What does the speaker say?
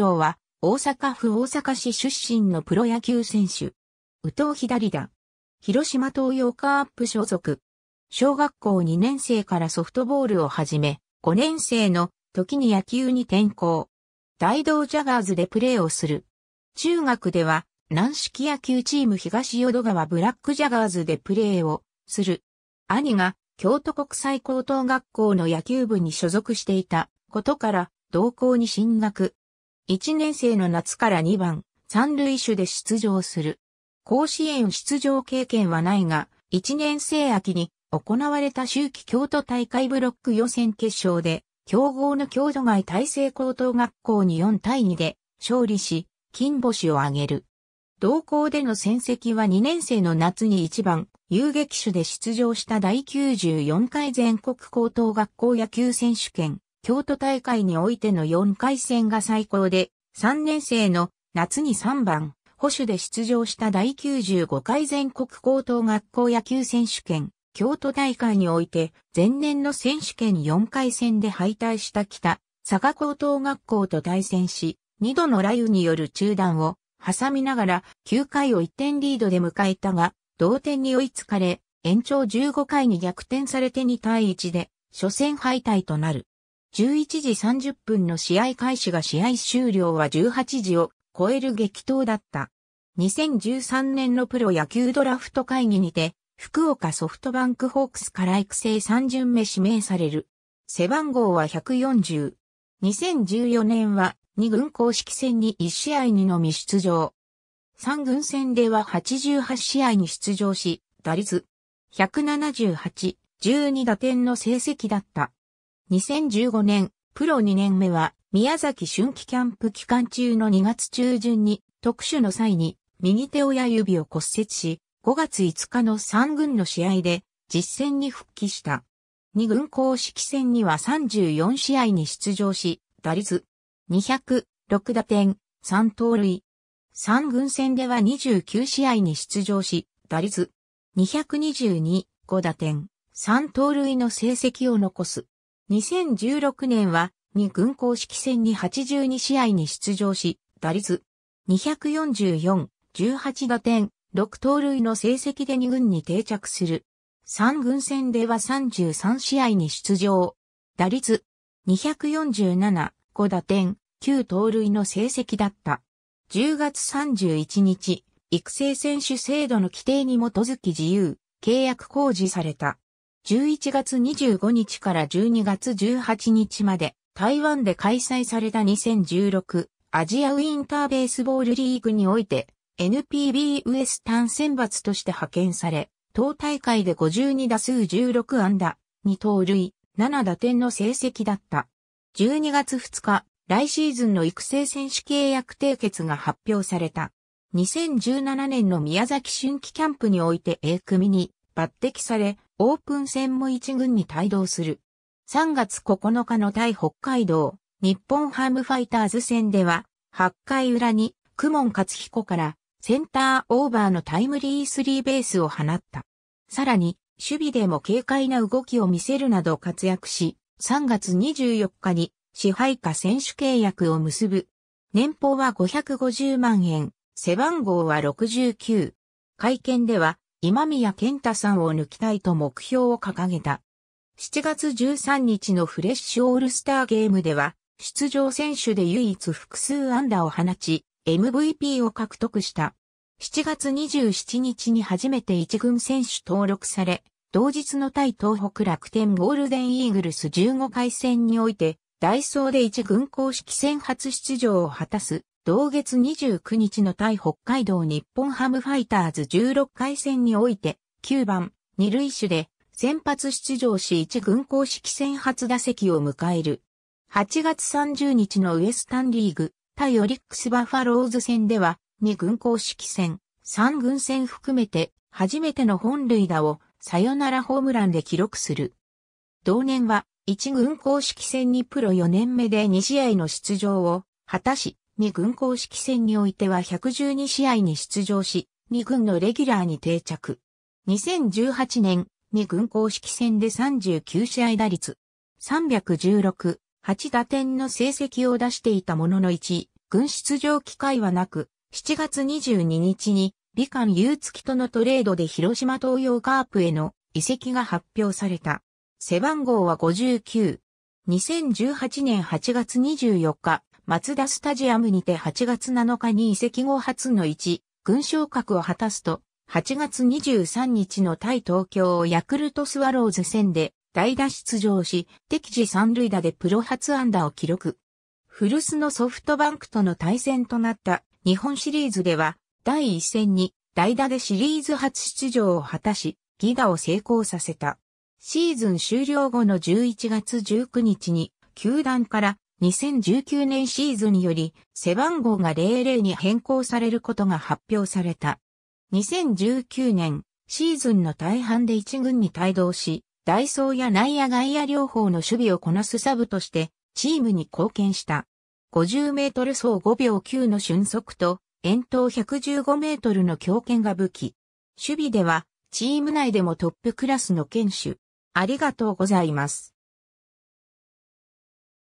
長は、大阪府大阪市出身のプロ野球選手。宇藤左田、広島東洋カープ所属。小学校2年生からソフトボールを始め、5年生の時に野球に転向。大道ジャガーズでプレーをする。中学では、軟式野球チーム東淀川ブラックジャガーズでプレーをする。兄が京都国際高等学校の野球部に所属していたことから同校に進学。1年生の夏から2番、三塁手で出場する。甲子園出場経験はないが、1年生秋に行われた秋季京都大会ブロック予選決勝で、強豪の京都外大成高等学校に4対2で勝利し、金星を挙げる。同校での戦績は2年生の夏に1番、遊撃手で出場した第94回全国高等学校野球選手権、京都大会においての4回戦が最高で、3年生の夏に3番、保守で出場した第95回全国高等学校野球選手権、京都大会において、前年の選手権4回戦で敗退した北、佐賀高等学校と対戦し、2度の雷雨による中断を挟みながら9回を1点リードで迎えたが、同点に追いつかれ、延長15回に逆転されて2対1で、初戦敗退となる。11時30分の試合開始が試合終了は18時を超える激闘だった。2013年のプロ野球ドラフト会議にて、福岡ソフトバンクホークスから育成3巡目指名される。背番号は140。2014年は2軍公式戦に1試合にのみ出場。3軍戦では88試合に出場し、打率178、12打点の成績だった。2015年、プロ2年目は、宮崎春季キャンプ期間中の2月中旬に、特殊の際に、右手親指を骨折し、5月5日の3軍の試合で、実戦に復帰した。2軍公式戦には34試合に出場し、打率、206打点、3盗塁。3軍戦では29試合に出場し、打率、222、5打点、3盗塁の成績を残す。2016年は、2軍公式戦に82試合に出場し、打率244、18打点、6盗塁の成績で2軍に定着する。3軍戦では33試合に出場。打率247、5打点、9盗塁の成績だった。10月31日、育成選手制度の規定に基づき自由、契約公示された。11月25日から12月18日まで台湾で開催された2016アジアウィンターベースボールリーグにおいて NPB ウエスタン選抜として派遣され、当大会で52打数16安打、2盗塁、7打点の成績だった。12月2日、来シーズンの育成選手契約締結が発表された。2017年の宮崎春季キャンプにおいて A 組に抜擢され、オープン戦も一軍に帯同する。3月9日の対北海道、日本ハムファイターズ戦では、8回裏に、クモン勝彦からセンターオーバーのタイムリースリーベースを放った。さらに、守備でも軽快な動きを見せるなど活躍し、3月24日に支配下選手契約を結ぶ。年俸は550万円、背番号は69。会見では、今宮健太さんを抜きたいと目標を掲げた。7月13日のフレッシュオールスターゲームでは、出場選手で唯一複数安打を放ち、MVP を獲得した。7月27日に初めて一軍選手登録され、同日の対東北楽天ゴールデンイーグルス15回戦において、ダイソーで一軍公式戦初出場を果たす同月29日の対北海道日本ハムファイターズ16回戦において、9番、二塁手で、先発出場し1軍公式戦初打席を迎える。8月30日のウエスタンリーグ、対オリックスバファローズ戦では、2軍公式戦、3軍戦含めて、初めての本塁打を、サヨナラホームランで記録する。同年は、1軍公式戦にプロ4年目で2試合の出場を、果たし、2軍公式戦においては112試合に出場し、2軍のレギュラーに定着。2018年、2軍公式戦で39試合打率、316、8打点の成績を出していたものの1、軍出場機会はなく、7月22日に、美観祐月とのトレードで広島東洋カープへの移籍が発表された。背番号は59。2018年8月24日、松田スタジアムにて8月7日に移籍後初の1、軍昇格を果たすと、8月23日の対東京ヤクルトスワローズ戦で代打出場し、敵地三塁打でプロ初安打を記録。古巣のソフトバンクとの対戦となった日本シリーズでは、第1戦に代打でシリーズ初出場を果たし、ギガを成功させた。シーズン終了後の11月19日に、球団から2019年シーズンにより背番号が00に変更されることが発表された。2019年シーズンの大半で一軍に帯同し、ダイソーや内野外野両方の守備をこなすサブとしてチームに貢献した。50メートル走5秒9の俊足と遠投115メートルの強肩が武器。守備ではチーム内でもトップクラスの剣手。ありがとうございます。